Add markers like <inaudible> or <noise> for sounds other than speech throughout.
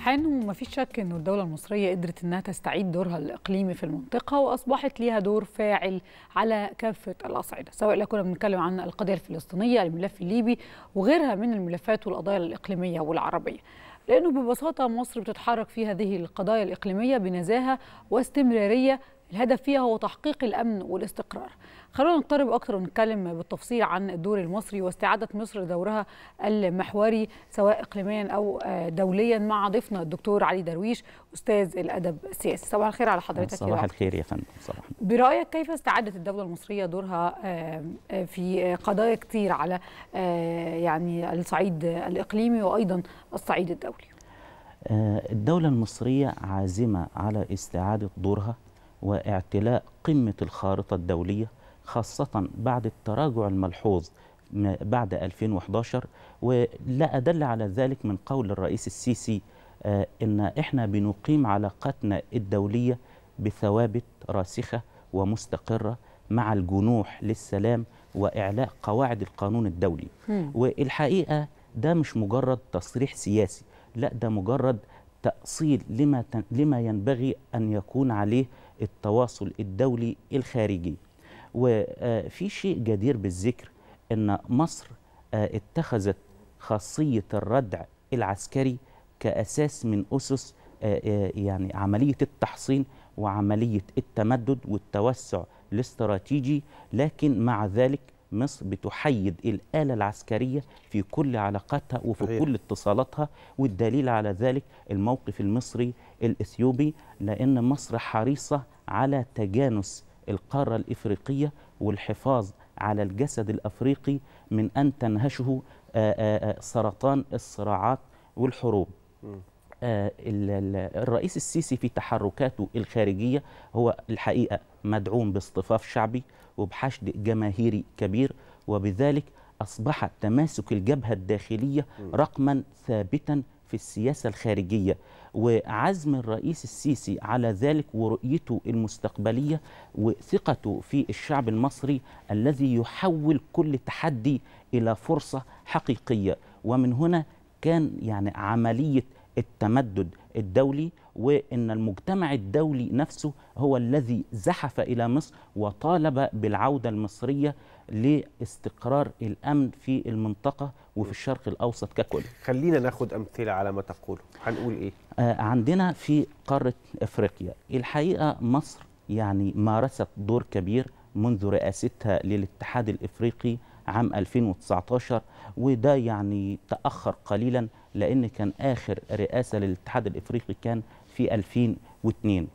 حان فيش شك أن الدولة المصرية قدرت أنها تستعيد دورها الإقليمي في المنطقة وأصبحت ليها دور فاعل على كافة الأصعدة سواء لو كنا بنتكلم عن القضية الفلسطينية الملف الليبي وغيرها من الملفات والقضايا الإقليمية والعربية لأنه ببساطة مصر بتتحرك في هذه القضايا الإقليمية بنزاهة واستمرارية الهدف فيها هو تحقيق الأمن والاستقرار خلونا نقترب أكثر ونتكلم بالتفصيل عن الدور المصري واستعادة مصر دورها المحوري سواء إقليميا أو آه، دوليا مع ضيفنا الدكتور علي درويش أستاذ الأدب السياسي صباح الخير على حضرتك صباح الخير يا فندم صباح برأيك كيف استعادت الدولة المصرية دورها آه، آه، في قضايا كثير على يعني الصعيد الإقليمي وأيضا الصعيد الدولي الدولة المصرية عازمة على استعادة دورها واعتلاء قمة الخارطة الدولية خاصة بعد التراجع الملحوظ بعد 2011 ولا أدل على ذلك من قول الرئيس السيسي آه، إن إحنا بنقيم علاقاتنا الدولية بثوابت راسخة ومستقرة مع الجنوح للسلام وإعلاء قواعد القانون الدولي والحقيقة ده مش مجرد تصريح سياسي لا ده مجرد تأصيل لما, لما ينبغي أن يكون عليه التواصل الدولي الخارجي وفي شيء جدير بالذكر أن مصر آه، اتخذت خاصية الردع العسكري كأساس من أسس آه، آه، يعني عملية التحصين وعملية التمدد والتوسع الاستراتيجي لكن مع ذلك مصر بتحيد الآلة العسكرية في كل علاقاتها وفي صحيح. كل اتصالاتها والدليل على ذلك الموقف المصري الإثيوبي لأن مصر حريصة على تجانس القارة الإفريقية والحفاظ على الجسد الأفريقي من أن تنهشه آه، آه، آه، سرطان الصراعات والحروب م. آه، الرئيس السيسي في تحركاته الخارجية هو الحقيقة مدعوم باصطفاف شعبي وبحشد جماهيري كبير وبذلك أصبح تماسك الجبهة الداخلية رقما ثابتا في السياسة الخارجية وعزم الرئيس السيسي على ذلك ورؤيته المستقبلية وثقته في الشعب المصري الذي يحول كل تحدي إلى فرصة حقيقية ومن هنا كان يعني عملية التمدد الدولي وان المجتمع الدولي نفسه هو الذي زحف الى مصر وطالب بالعوده المصريه لاستقرار الامن في المنطقه وفي الشرق الاوسط ككل. خلينا ناخد امثله على ما تقوله، هنقول ايه؟ آه عندنا في قاره افريقيا، الحقيقه مصر يعني مارست دور كبير منذ رئاستها للاتحاد الافريقي عام 2019 وده يعني تأخر قليلا لأن كان آخر رئاسة للاتحاد الإفريقي كان في 2002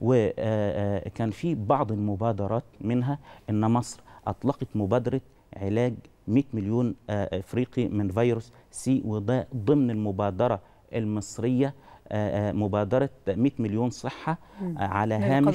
وكان آه، آه، في بعض المبادرات منها أن مصر أطلقت مبادرة علاج 100 مليون آه، إفريقي من فيروس سي وده ضمن المبادرة المصرية مبادرة 100 مليون صحة على هامش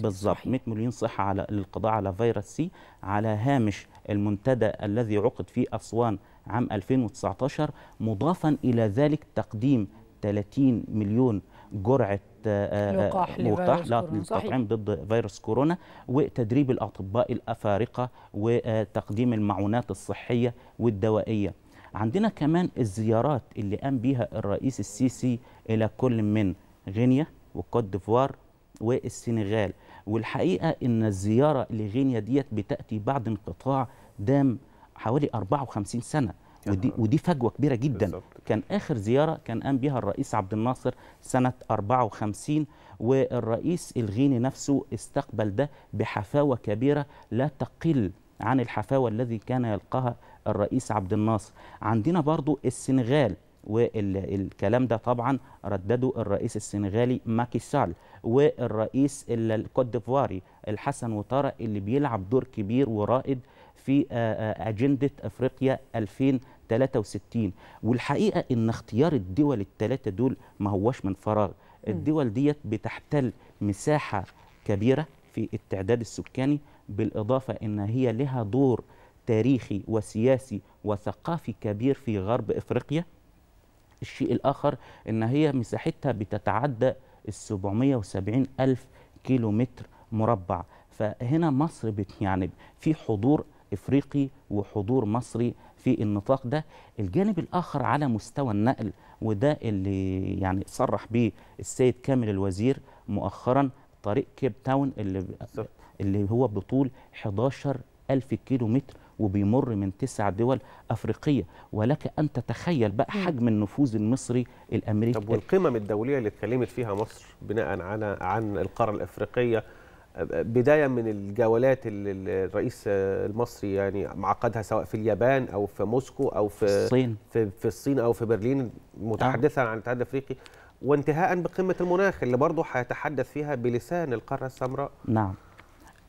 بالظبط 100 مليون صحة على للقضاء على فيروس سي على هامش المنتدى الذي عقد في أسوان عام 2019 مضافا إلى ذلك تقديم 30 مليون جرعة آه، آه، لقاح آه، للتطعيم ضد فيروس كورونا وتدريب الأطباء الأفارقة وتقديم المعونات الصحية والدوائية عندنا كمان الزيارات اللي قام بها الرئيس السيسي إلى كل من غينيا وكوت ديفوار والسنغال والحقيقه ان الزياره لغينيا ديت بتاتي بعد انقطاع دام حوالي 54 سنه ودي ودي فجوه كبيره جدا كان اخر زياره كان قام بها الرئيس عبد الناصر سنه 54 والرئيس الغيني نفسه استقبل ده بحفاوه كبيره لا تقل عن الحفاوه الذي كان يلقاها الرئيس عبد الناصر عندنا برضو السنغال والكلام ده طبعا ردده الرئيس السنغالي ماكي سال والرئيس الكوت ديفواري الحسن وطارق اللي بيلعب دور كبير ورائد في آه، آه، أجندة أفريقيا 2063 والحقيقة إن اختيار الدول الثلاثة دول ما هواش من فراغ الدول ديت بتحتل مساحة كبيرة في التعداد السكاني بالإضافة إن هي لها دور تاريخي وسياسي وثقافي كبير في غرب إفريقيا الشيء الآخر أن هي مساحتها بتتعدى ال 770 ألف كيلو متر مربع فهنا مصر يعني في حضور إفريقي وحضور مصري في النطاق ده الجانب الآخر على مستوى النقل وده اللي يعني صرح به السيد كامل الوزير مؤخرا طريق كيب تاون اللي, اللي هو بطول 11 ألف كيلو متر وبيمر من تسع دول افريقيه ولك ان تتخيل بقى حجم النفوذ المصري الامريكي طب والقمم الدوليه اللي اتكلمت فيها مصر بناء على عن القاره الافريقيه بدايه من الجولات اللي الرئيس المصري يعني معقدها سواء في اليابان او في موسكو او في الصين في, في الصين او في برلين متحدثا نعم. عن الاتحاد الافريقي وانتهاء بقمه المناخ اللي برضه هيتحدث فيها بلسان القاره السمراء نعم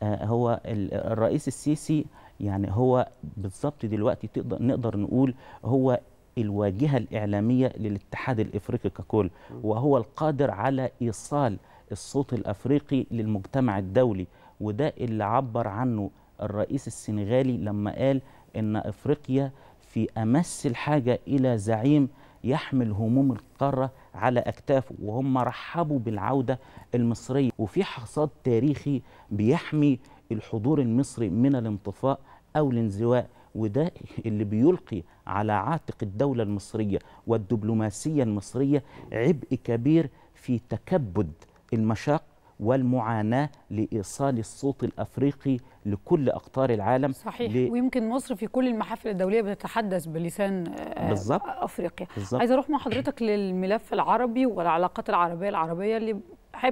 آه، هو الرئيس السيسي يعني هو بالظبط دلوقتي تقدر نقدر نقول هو الواجهه الاعلاميه للاتحاد الافريقي ككل وهو القادر على ايصال الصوت الافريقي للمجتمع الدولي وده اللي عبر عنه الرئيس السنغالي لما قال ان افريقيا في امس الحاجه الى زعيم يحمل هموم القاره على اكتافه وهم رحبوا بالعوده المصريه وفي حصاد تاريخي بيحمي الحضور المصري من الانطفاء أو الانزواء وده اللي بيلقي على عاتق الدولة المصرية والدبلوماسية المصرية عبء كبير في تكبد المشاق والمعاناة لإيصال الصوت الأفريقي لكل أقطار العالم صحيح ل... ويمكن مصر في كل المحافل الدولية بتتحدث بلسان آه، بالزبط. أفريقيا بالزبط. عايز أروح مع حضرتك للملف العربي والعلاقات العربية العربية اللي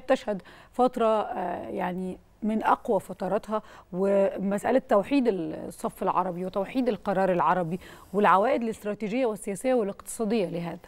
تشهد فترة آه، يعني من اقوى فتراتها ومساله توحيد الصف العربي وتوحيد القرار العربي والعوائد الاستراتيجيه والسياسيه والاقتصاديه لهذا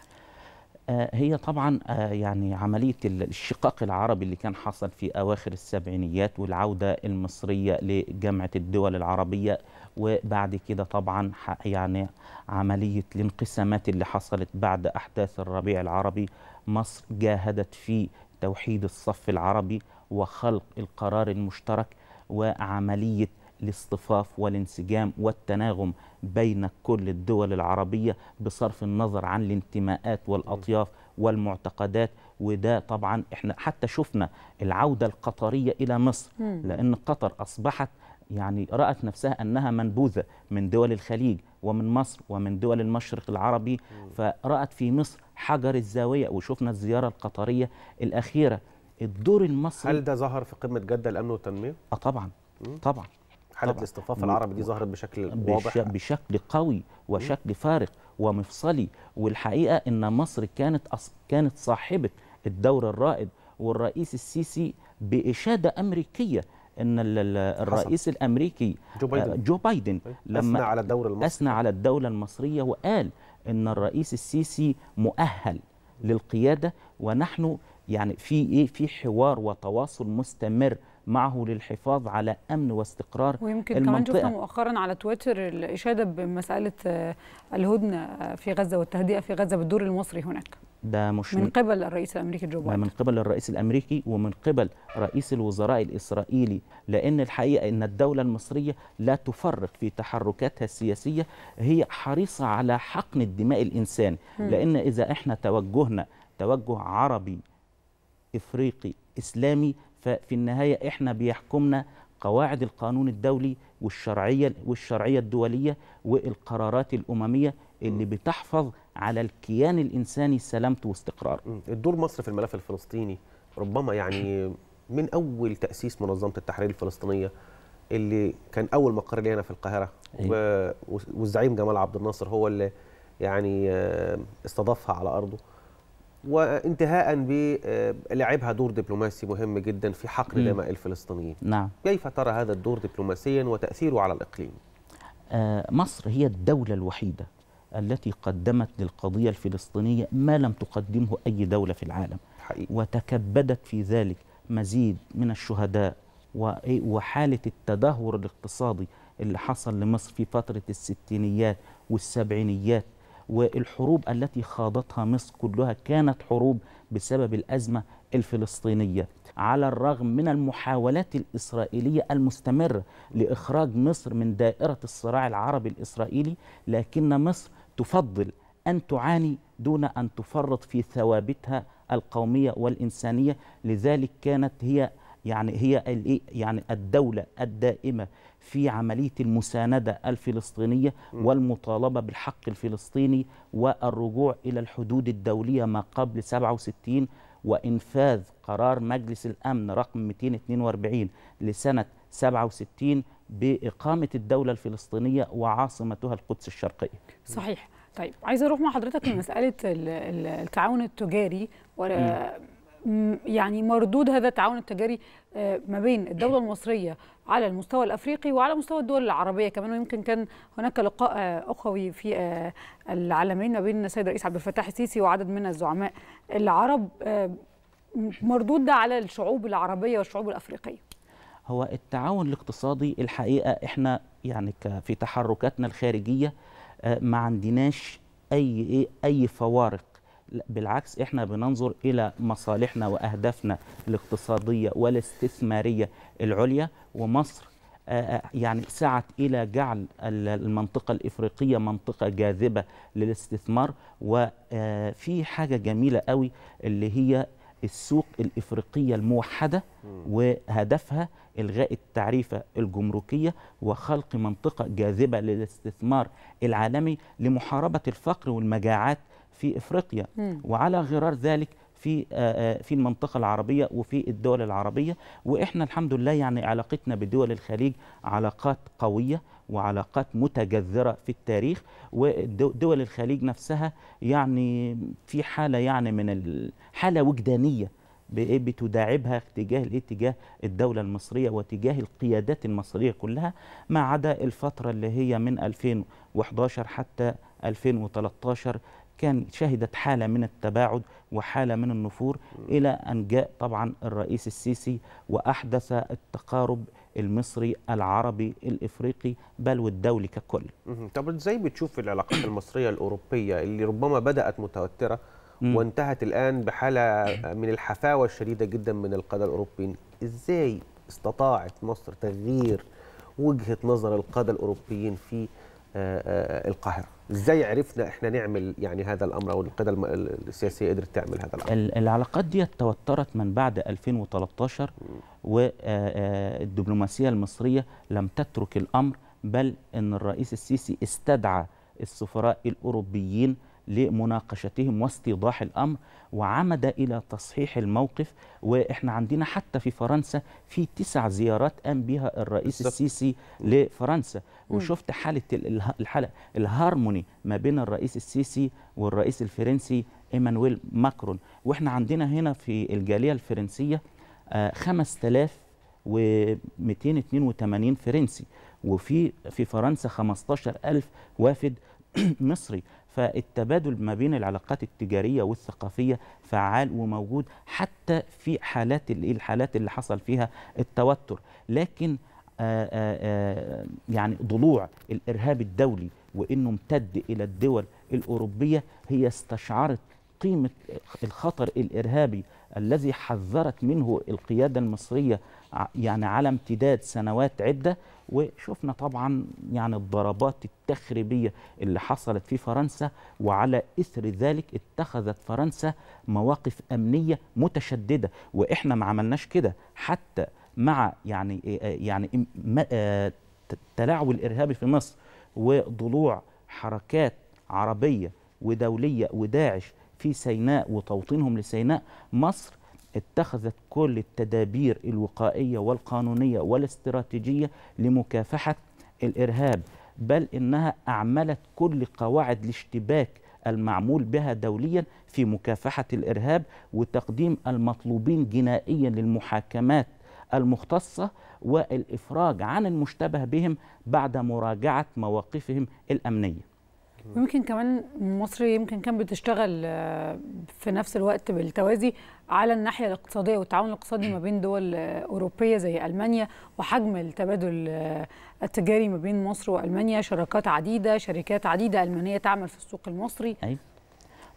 آه، هي طبعا آه، يعني عملية الشقاق العربي اللي كان حصل في أواخر السبعينيات والعودة المصرية لجامعة الدول العربية وبعد كده طبعا يعني عملية الانقسامات اللي حصلت بعد أحداث الربيع العربي مصر جاهدت في توحيد الصف العربي وخلق القرار المشترك وعملية الاصطفاف والانسجام والتناغم بين كل الدول العربية بصرف النظر عن الانتماءات والأطياف والمعتقدات وده طبعا احنا حتى شفنا العودة القطرية إلى مصر لأن قطر أصبحت يعني رأت نفسها أنها منبوذة من دول الخليج ومن مصر ومن دول المشرق العربي فرأت في مصر حجر الزاوية وشفنا الزيارة القطرية الأخيرة الدور المصري هل ده ظهر في قمه جده الامن والتنميه؟ اه طبعا طبعا حاله الاصطفاف العربي دي ظهرت بشكل واضح بشكل قوي وشكل فارق ومفصلي والحقيقه ان مصر كانت أص... كانت صاحبه الدور الرائد والرئيس السيسي باشاده امريكيه ان الرئيس حسن. الامريكي جو آه، بايدن, جو بايدن طيب، لما اثنى على الدوله المصريه اثنى على الدوله المصريه وقال ان الرئيس السيسي مؤهل للقياده ونحن يعني في ايه في حوار وتواصل مستمر معه للحفاظ على امن واستقرار ويمكن المنطقة. كمان شفنا مؤخرا على تويتر الاشاده بمساله آه، الهدنه آه، في غزه والتهدئه في غزه بالدور المصري هناك ده مش من قبل الرئيس الامريكي جو بايدن من قبل الرئيس الامريكي ومن قبل رئيس الوزراء الاسرائيلي لان الحقيقه ان الدوله المصريه لا تفرق في تحركاتها السياسيه هي حريصه على حقن الدماء الانساني لان اذا احنا توجهنا توجه عربي افريقي اسلامي ففي النهايه احنا بيحكمنا قواعد القانون الدولي والشرعيه والشرعيه الدوليه والقرارات الامميه اللي بتحفظ على الكيان الانساني سلامته واستقراره. الدور مصر في الملف الفلسطيني ربما يعني من اول تاسيس منظمه التحرير الفلسطينيه اللي كان اول مقر هنا في القاهره إيه. والزعيم جمال عبد الناصر هو اللي يعني آه، استضافها على ارضه وانتهاء بلعبها آه، دور دبلوماسي مهم جدا في حقن دماء الفلسطينيين نعم كيف ترى هذا الدور دبلوماسيا وتأثيره على الإقليم؟ آه، مصر هي الدولة الوحيدة التي قدمت للقضية الفلسطينية ما لم تقدمه أي دولة في العالم حقيقي. وتكبدت في ذلك مزيد من الشهداء إيه، وحالة التدهور الاقتصادي اللي حصل لمصر في فترة الستينيات والسبعينيات والحروب التي خاضتها مصر كلها كانت حروب بسبب الأزمة الفلسطينية على الرغم من المحاولات الإسرائيلية المستمرة لإخراج مصر من دائرة الصراع العربي الإسرائيلي لكن مصر تفضل أن تعاني دون أن تفرط في ثوابتها القومية والإنسانية لذلك كانت هي يعني هي إيه؟ يعني الدولة الدائمة في عملية المساندة الفلسطينية والمطالبة بالحق الفلسطيني والرجوع إلى الحدود الدولية ما قبل 67 وإنفاذ قرار مجلس الأمن رقم 242 لسنة 67 بإقامة الدولة الفلسطينية وعاصمتها القدس الشرقية صحيح طيب عايز أروح مع حضرتك لمسألة التعاون التجاري يعني مردود هذا التعاون التجاري آه، ما بين الدولة المصرية على المستوى الأفريقي وعلى مستوى الدول العربية كمان ويمكن كان هناك لقاء آه، أخوي في آه، العالمين ما بين السيد الرئيس عبد الفتاح السيسي وعدد من الزعماء العرب مردود ده على الشعوب العربية والشعوب الأفريقية هو التعاون الاقتصادي الحقيقة إحنا يعني في تحركاتنا الخارجية ما عندناش أي إيه، أي فوارق بالعكس احنا بننظر الى مصالحنا واهدافنا الاقتصاديه والاستثماريه العليا ومصر آه، آه، يعني سعت الى جعل المنطقه الافريقيه منطقه جاذبه للاستثمار وفي آه، حاجه جميله قوي اللي هي السوق الافريقيه الموحده وهدفها الغاء التعريفه الجمركيه وخلق منطقه جاذبه للاستثمار العالمي لمحاربه الفقر والمجاعات في افريقيا م. وعلى غرار ذلك في آه، آه، في المنطقه العربيه وفي الدول العربيه واحنا الحمد لله يعني علاقتنا بدول الخليج علاقات قويه وعلاقات متجذره في التاريخ ودول الخليج نفسها يعني في حاله يعني من حاله وجدانيه إيه، بتداعبها تجاه الاتجاه الدولة المصرية وتجاه القيادات المصرية كلها ما عدا الفترة اللي هي من 2011 حتى 2013 كان شهدت حالة من التباعد وحالة من النفور إلى أن جاء طبعا الرئيس السيسي وأحدث التقارب المصري العربي الإفريقي بل والدولي ككل طب إزاي بتشوف العلاقات <clears throat> المصرية الأوروبية اللي ربما بدأت متوترة وانتهت الآن بحالة من الحفاوة الشديدة جدا من القادة الأوروبيين إزاي استطاعت مصر تغيير وجهة نظر القادة الأوروبيين في آه، آه، القاهره ازاي عرفنا احنا نعمل يعني هذا الامر او القياده السياسيه قدرت تعمل هذا الامر العلاقات دي توترت من بعد 2013 والدبلوماسيه آه، المصريه لم تترك الامر بل ان الرئيس السيسي استدعى السفراء الاوروبيين لمناقشتهم واستيضاح الامر وعمد الى تصحيح الموقف واحنا عندنا حتى في فرنسا في تسع زيارات قام بها الرئيس بالزبط. السيسي لفرنسا وشفت حاله الحاله الهارموني ما بين الرئيس السيسي والرئيس الفرنسي ايمانويل ماكرون واحنا عندنا هنا في الجاليه الفرنسيه 5282 آه، فرنسي وفي في فرنسا 15000 وافد <coughs> مصري فالتبادل ما بين العلاقات التجارية والثقافية فعال وموجود حتى في حالات الحالات اللي حصل فيها التوتر لكن آآ آه، آآ آه، آه، يعني ضلوع الإرهاب الدولي وإنه امتد إلى الدول الأوروبية هي استشعرت قيمة الخطر الإرهابي الذي حذرت منه القيادة المصرية يعني على امتداد سنوات عدة وشفنا طبعا يعني الضربات التخريبية اللي حصلت في فرنسا وعلى إثر ذلك اتخذت فرنسا مواقف أمنية متشددة وإحنا ما عملناش كده حتى مع يعني يعني تلاعب الإرهابي في مصر وضلوع حركات عربية ودولية وداعش في سيناء وتوطينهم لسيناء مصر اتخذت كل التدابير الوقائية والقانونية والاستراتيجية لمكافحة الإرهاب بل إنها أعملت كل قواعد الاشتباك المعمول بها دوليا في مكافحة الإرهاب وتقديم المطلوبين جنائيا للمحاكمات المختصة والإفراج عن المشتبه بهم بعد مراجعة مواقفهم الأمنية ويمكن كمان مصر يمكن كان بتشتغل آه، في نفس الوقت بالتوازي على الناحيه الاقتصاديه والتعاون الاقتصادي ما بين دول آه، اوروبيه زي المانيا وحجم التبادل آه، التجاري ما بين مصر والمانيا شراكات عديده شركات عديده المانيه تعمل في السوق المصري أي. أيوة.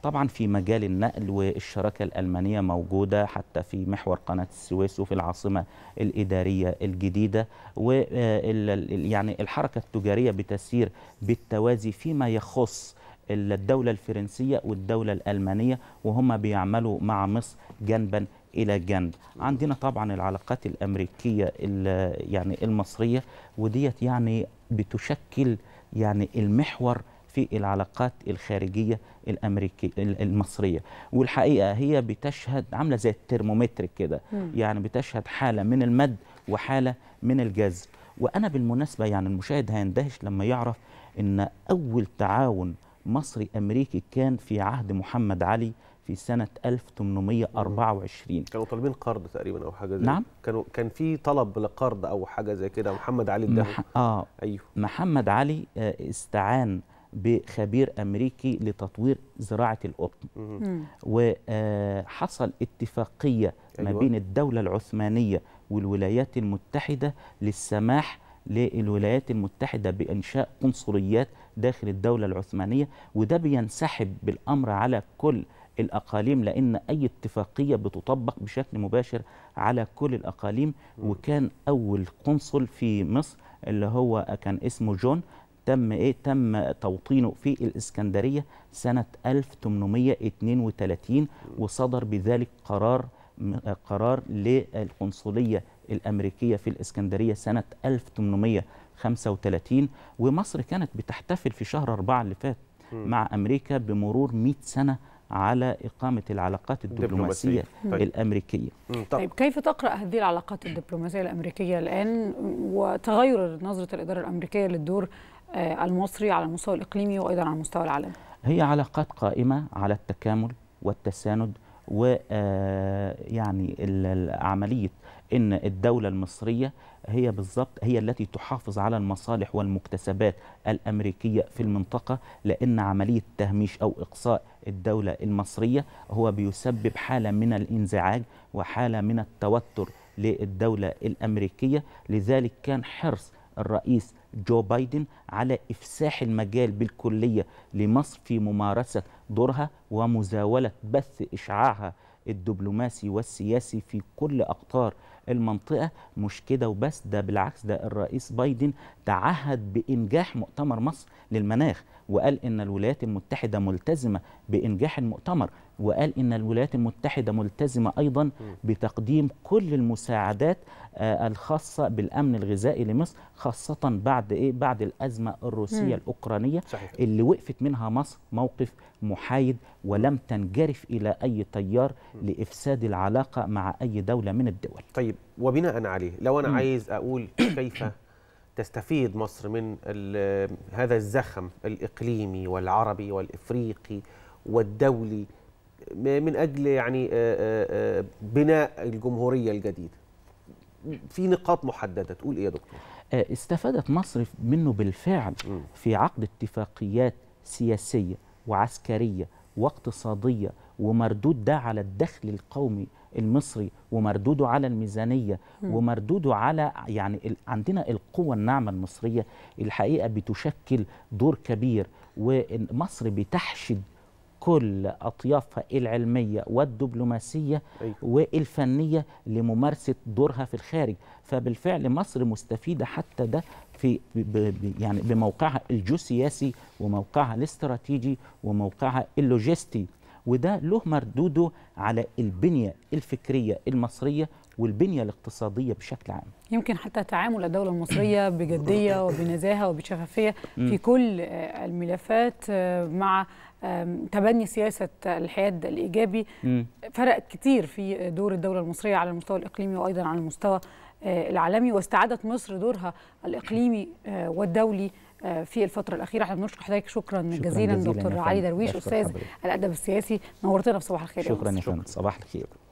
طبعا في مجال النقل والشراكة الألمانية موجودة حتى في محور قناة السويس وفي العاصمة الإدارية الجديدة و يعني الحركة التجارية بتسير بالتوازي فيما يخص الدولة الفرنسية والدولة الألمانية وهم بيعملوا مع مصر جنبا الى جنب عندنا طبعا العلاقات الامريكيه يعني المصريه وديت يعني بتشكل يعني المحور في العلاقات الخارجيه الامريكيه المصريه والحقيقه هي بتشهد عامله زي الترمومتر كده يعني بتشهد حاله من المد وحاله من الجذب وانا بالمناسبه يعني المشاهد هيندهش لما يعرف ان اول تعاون مصري امريكي كان في عهد محمد علي في سنه 1824 كانوا طالبين قرض تقريبا او حاجه زي نعم كانوا كان في طلب لقرض او حاجه زي كده محمد علي مح... اه ايوه محمد علي آه، استعان بخبير امريكي لتطوير زراعه القطن وحصل آه، اتفاقيه أيوة. ما بين الدوله العثمانيه والولايات المتحده للسماح للولايات المتحده بانشاء قنصليات داخل الدوله العثمانيه وده بينسحب بالامر على كل الاقاليم لان اي اتفاقيه بتطبق بشكل مباشر على كل الاقاليم وكان اول قنصل في مصر اللي هو كان اسمه جون تم ايه تم توطينه في الاسكندريه سنه 1832 وصدر بذلك قرار قرار للقنصليه الامريكيه في الاسكندريه سنه 1835 ومصر كانت بتحتفل في شهر 4 اللي فات مع امريكا بمرور 100 سنه على إقامة العلاقات الدبلوماسية طيب. الأمريكية طيب كيف تقرأ هذه العلاقات الدبلوماسية الأمريكية الآن وتغير نظرة الإدارة الأمريكية للدور آه، المصري على المستوى الإقليمي وأيضا على المستوى العالمي هي علاقات قائمة على التكامل والتساند ويعني آه، عملية أن الدولة المصرية هي بالضبط هي التي تحافظ على المصالح والمكتسبات الأمريكية في المنطقة لأن عملية تهميش أو إقصاء الدولة المصرية هو بيسبب حالة من الانزعاج وحالة من التوتر للدولة الأمريكية لذلك كان حرص الرئيس جو بايدن على إفساح المجال بالكلية لمصر في ممارسة دورها ومزاولة بث إشعاعها الدبلوماسي والسياسي في كل أقطار المنطقة مش كده وبس ده بالعكس ده الرئيس بايدن تعهد بإنجاح مؤتمر مصر للمناخ وقال إن الولايات المتحدة ملتزمة بإنجاح المؤتمر وقال إن الولايات المتحدة ملتزمة أيضا بتقديم كل المساعدات آه، الخاصة بالأمن الغذائي لمصر خاصة بعد إيه بعد الأزمة الروسية الأوكرانية صحيح. اللي وقفت منها مصر موقف محايد ولم تنجرف إلى أي تيار لإفساد العلاقة مع أي دولة من الدول طيب وبناء عليه لو أنا مم. عايز أقول كيف <coughs> تستفيد مصر من هذا الزخم الإقليمي والعربي والإفريقي والدولي من أجل يعني آه، آه، آه، بناء الجمهورية الجديدة في نقاط محددة تقول إيه يا دكتور؟ استفادت مصر منه بالفعل في عقد اتفاقيات سياسية وعسكرية واقتصادية ومردود ده على الدخل القومي المصري ومردوده على الميزانيه ومردوده على يعني عندنا القوه الناعمه المصريه الحقيقه بتشكل دور كبير ومصر بتحشد كل أطيافها العلمية والدبلوماسية أيوة. والفنية لممارسة دورها في الخارج فبالفعل مصر مستفيدة حتى ده في يعني بموقعها الجيوسياسي وموقعها الاستراتيجي وموقعها اللوجستي وده له مردوده على البنية الفكرية المصرية والبنية الاقتصادية بشكل عام يمكن حتى تعامل الدولة المصرية <coughs> بجدية وبنزاهة وبشفافية في كل آه، الملفات آه، مع تبني سياسة الحياد الإيجابي فرق كتير في دور الدولة المصرية على المستوى الإقليمي وأيضا على المستوى آه، العالمي واستعادت مصر دورها الإقليمي والدولي آه، في الفتره الاخيره احنا بنشكر حضرتك شكرا, شكرا جزيلا, جزيلا دكتور علي درويش استاذ الادب السياسي نورتنا في صباح الخير شكرا يا فندم صباح الخير